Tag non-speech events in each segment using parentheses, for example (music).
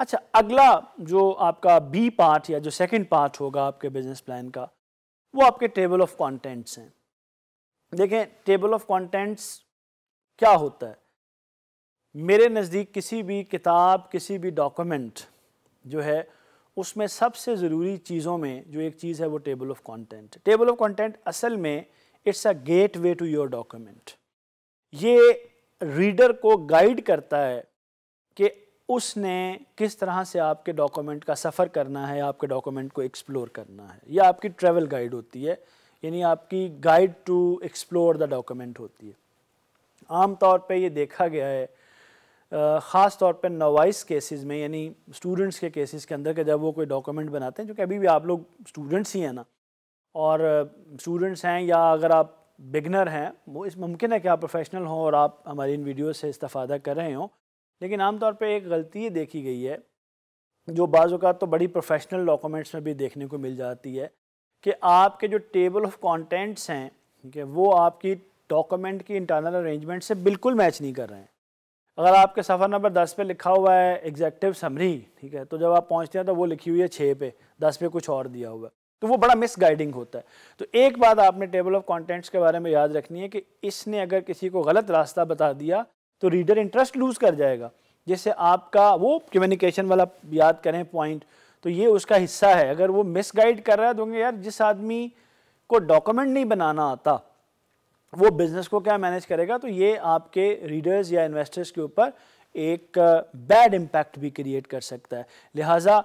अच्छा अगला जो आपका बी पार्ट या जो सेकंड पार्ट होगा आपके बिजनेस प्लान का वो आपके टेबल ऑफ कंटेंट्स हैं देखें टेबल ऑफ कंटेंट्स क्या होता है मेरे नज़दीक किसी भी किताब किसी भी डॉक्यूमेंट जो है उसमें सबसे ज़रूरी चीज़ों में जो एक चीज़ है वो table of content table of content असल में it's a gateway to your document ये रीडर को गाइड करता है उसने किस तरह से आपके डॉक्यूमेंट का सफ़र करना है आपके डॉक्यूमेंट को एक्सप्लोर करना है या आपकी ट्रेवल गाइड होती है यानी आपकी guide to explore the document होती है आम तौर पे ये देखा गया है ख़ास तौर पे नवाइस केसेस में यानी स्टूडेंट्स के केसेस के अंदर के जब वो कोई डॉक्यूमेंट बनाते हैं जो कि अभी भी आप लोग स्टूडेंट्स ही हैं ना और स्टूडेंट्स हैं या अगर आप बिगनर हैं वो इस मुमकिन है कि आप प्रोफेशनल हों और आप हमारी इन वीडियो से इस्ता रहे हों लेकिन आमतौर पर एक गलती ये देखी गई है जो बाज़ात तो बड़ी प्रोफेशनल डॉक्यूमेंट्स में भी देखने को मिल जाती है कि आपके जो टेबल ऑफ कॉन्टेंट्स हैं कि वो आपकी डॉक्यूमेंट की इंटरनल अरेंजमेंट से बिल्कुल मैच नहीं कर रहे हैं अगर आपके सफ़र नंबर दस पे लिखा हुआ है एग्जैक्टिव समरी ठीक है तो जब आप पहुंचते हैं तो वो लिखी हुई है छः पे दस पे कुछ और दिया हुआ है तो वो बड़ा मिस गाइडिंग होता है तो एक बात आपने टेबल ऑफ कॉन्टेंट्स के बारे में याद रखनी है कि इसने अगर किसी को गलत रास्ता बता दिया तो रीडर इंटरेस्ट लूज़ कर जाएगा जैसे आपका वो कम्युनिकेशन वाला याद करें पॉइंट तो ये उसका हिस्सा है अगर वो मिस गाइड कर रहा है तो यार जिस आदमी को डॉक्यूमेंट नहीं बनाना आता वो बिज़नेस को क्या मैनेज करेगा तो ये आपके रीडर्स या इन्वेस्टर्स के ऊपर एक बैड इम्पैक्ट भी क्रिएट कर सकता है लिहाजा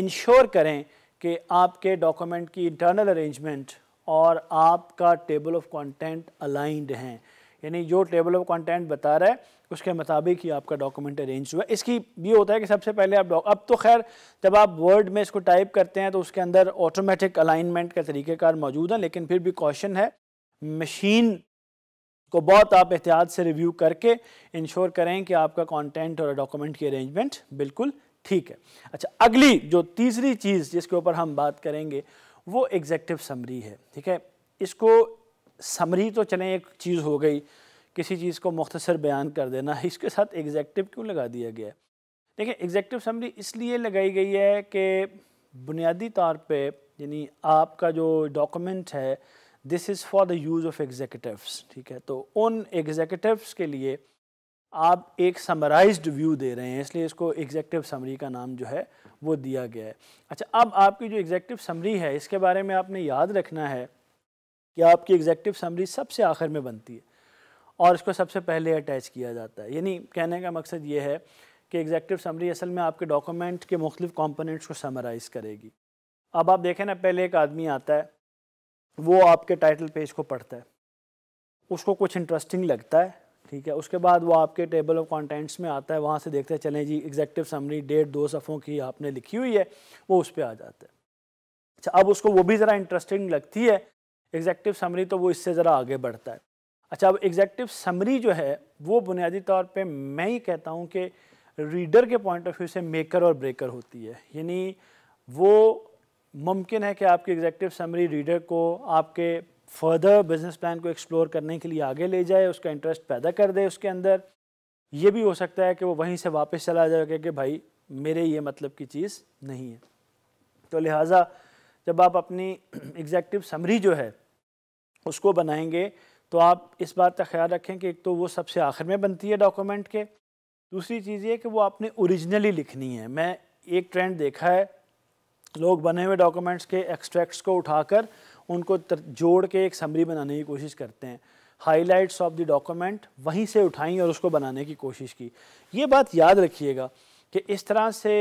इंश्योर करें कि आपके डॉक्यूमेंट की इंटरनल अरेंजमेंट और आपका टेबल ऑफ कंटेंट अलाइंड हैं यानी जो टेबल ऑफ कंटेंट बता रहा है उसके मुताबिक ही आपका डॉक्यूमेंट अरेंज हुआ है इसकी ये होता है कि सबसे पहले आप अब तो खैर जब आप वर्ड में इसको टाइप करते हैं तो उसके अंदर ऑटोमेटिक अलाइनमेंट का तरीक़ेकार मौजूद है लेकिन फिर भी कॉशन है मशीन को बहुत आप एहतियात से रिव्यू करके इंश्योर करें कि आपका कॉन्टेंट और डॉक्यूमेंट की अरेंजमेंट बिल्कुल ठीक है अच्छा अगली जो तीसरी चीज़ जिसके ऊपर हम बात करेंगे वो एग्जेक्टिव समरी है ठीक है इसको समरी तो चलें एक चीज़ हो गई किसी चीज़ को मुख्तसर बयान कर देना इसके साथ एग्जैक्टिव क्यों लगा दिया गया है देखिए एग्जैक्टिव समरी इसलिए लगाई गई है कि बुनियादी तौर पे यानी आपका जो डॉक्यूमेंट है this is for the use of executives ठीक है तो उन एग्जेकटिव्स के लिए आप एक समराइज्ड व्यू दे रहे हैं इसलिए इसको एग्जेक्टिव समरी का नाम जो है वो दिया गया है अच्छा अब आपकी जो एग्जेक्टिव समरी है इसके बारे में आपने याद रखना है कि आपकी एग्जैक्टिव समरी सबसे आखिर में बनती है और इसको सबसे पहले अटैच किया जाता है यानी कहने का मकसद ये है कि एग्जैक्टिव समरी असल में आपके डॉक्यूमेंट के मुख्तफ कॉम्पोनेंट्स को समराइज़ करेगी अब आप देखें ना पहले एक आदमी आता है वो आपके टाइटल पेज को पढ़ता है उसको कुछ इंटरेस्टिंग लगता है ठीक है उसके बाद वो आपके टेबल ऑफ कॉन्टेंट्स में आता है वहाँ से देखते हैं चलें जी एग्जैक्टिव समरी डेढ़ दो सफ़ों की आपने लिखी हुई है वो उस पर आ जाता है अच्छा अब उसको वो भी ज़रा इंटरेस्टिंग लगती है एग्जैक्टिव समरी तो वो इससे ज़रा आगे बढ़ता है अच्छा अब एग्जैक्टिव समरी जो है वो बुनियादी तौर पे मैं ही कहता हूँ कि रीडर के पॉइंट ऑफ व्यू से मेकर और ब्रेकर होती है यानी वो मुमकिन है कि आपकी एग्जैक्टिव समरी रीडर को आपके फर्दर बिजनेस प्लान को एक्सप्लोर करने के लिए आगे ले जाए उसका इंटरेस्ट पैदा कर दे उसके अंदर ये भी हो सकता है कि वो वहीं से वापस चला जाए कि भाई मेरे ये मतलब की चीज़ नहीं है तो लिहाजा जब आप अपनी एग्जैक्टिव (clears throat) समरी जो है उसको बनाएंगे तो आप इस बात का ख्याल रखें कि एक तो वो सबसे आखिर में बनती है डॉक्यूमेंट के दूसरी चीज़ ये कि वो आपने ओरिजिनली लिखनी है मैं एक ट्रेंड देखा है लोग बने हुए डॉक्यूमेंट्स के एक्सट्रैक्ट्स को उठाकर उनको जोड़ के एक समरी बनाने की कोशिश करते हैं हाइलाइट्स ऑफ द डॉक्यूमेंट वहीं से उठाई और उसको बनाने की कोशिश की ये बात याद रखिएगा कि इस तरह से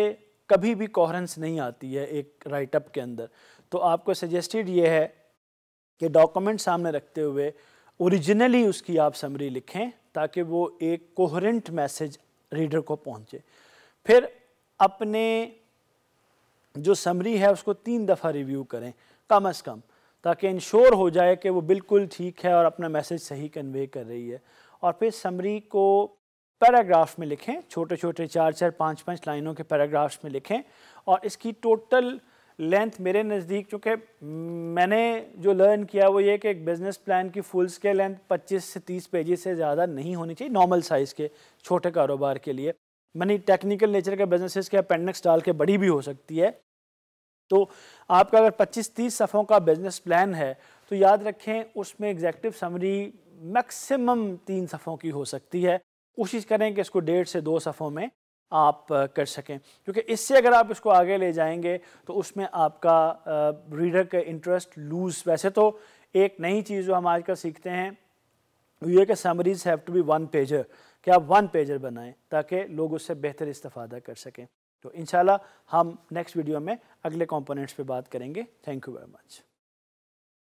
कभी भी कोहरेंस नहीं आती है एक राइटअप के अंदर तो आपको सजेस्टेड ये है कि डॉक्यूमेंट सामने रखते हुए ओरिजिनली उसकी आप समरी लिखें ताकि वो एक कोहरेंट मैसेज रीडर को पहुंचे फिर अपने जो समरी है उसको तीन दफ़ा रिव्यू करें कम अज़ कम ताकि इंश्योर हो जाए कि वो बिल्कुल ठीक है और अपना मैसेज सही कन्वे कर रही है और फिर समरी को पैराग्राफ में लिखें छोटे छोटे चार चार पाँच पाँच लाइनों के पैराग्राफ्स में लिखें और इसकी टोटल लेंथ मेरे नज़दीक चूँकि मैंने जो लर्न किया वो ये कि एक बिज़नेस प्लान की फुल स्केल लेंथ 25 से 30 पेजेस से ज़्यादा नहीं होनी चाहिए नॉर्मल साइज़ के छोटे कारोबार के लिए मनी टेक्निकल नेचर के बिजनेसेस के अपेंडिक्स डाल के बड़ी भी हो सकती है तो आपका अगर 25-30 सफ़ों का बिज़नेस प्लान है तो याद रखें उसमें एग्जैक्टिव समरी मैक्सिमम तीन सफ़ों की हो सकती है कोशिश करें कि इसको डेढ़ से दो सफ़ों में आप कर सकें क्योंकि इससे अगर आप इसको आगे ले जाएंगे तो उसमें आपका रीडर का इंटरेस्ट लूज वैसे तो एक नई चीज़ जो हम आजकल सीखते हैं ये कि summaries have to be one pager कि आप वन पेजर बनाएं ताकि लोग उससे बेहतर इस्तेफादा कर सकें तो इन हम नेक्स्ट वीडियो में अगले कंपोनेंट्स पे बात करेंगे थैंक यू वेरी मच